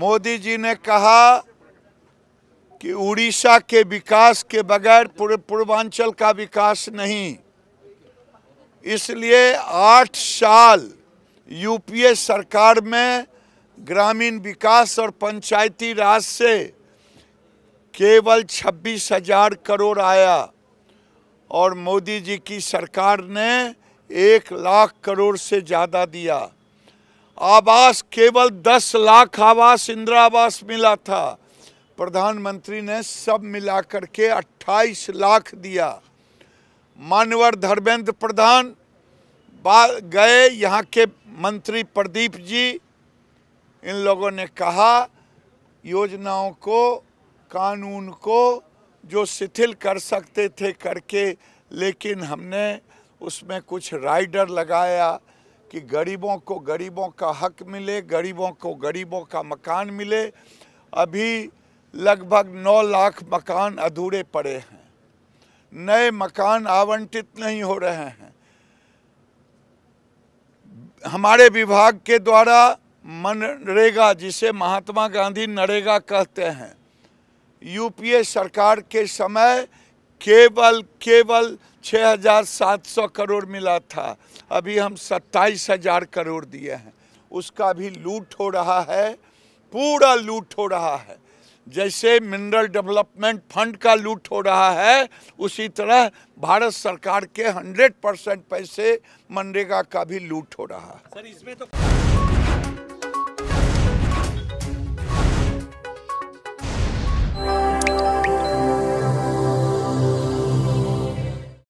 मोदी जी ने कहा कि उड़ीसा के विकास के बगैर पूरे पूर्वांचल का विकास नहीं इसलिए आठ साल यूपीए सरकार में ग्रामीण विकास और पंचायती राज से केवल छब्बीस हजार करोड़ आया और मोदी जी की सरकार ने एक लाख करोड़ से ज़्यादा दिया आवास केवल 10 लाख आवास इंदिरा आवास मिला था प्रधानमंत्री ने सब मिलाकर के 28 लाख दिया मानवर धर्मेंद्र प्रधान गए यहाँ के मंत्री प्रदीप जी इन लोगों ने कहा योजनाओं को कानून को जो शिथिल कर सकते थे करके लेकिन हमने उसमें कुछ राइडर लगाया कि गरीबों को गरीबों का हक मिले गरीबों को गरीबों का मकान मिले अभी लगभग 9 लाख मकान अधूरे पड़े हैं नए मकान आवंटित नहीं हो रहे हैं हमारे विभाग के द्वारा मनरेगा जिसे महात्मा गांधी नरेगा कहते हैं यूपीए सरकार के समय केवल केवल 6,700 करोड़ मिला था अभी हम 27,000 करोड़ दिए हैं उसका भी लूट हो रहा है पूरा लूट हो रहा है जैसे मिनरल डेवलपमेंट फंड का लूट हो रहा है उसी तरह भारत सरकार के 100 परसेंट पैसे मनरेगा का भी लूट हो रहा है सर इसमें तो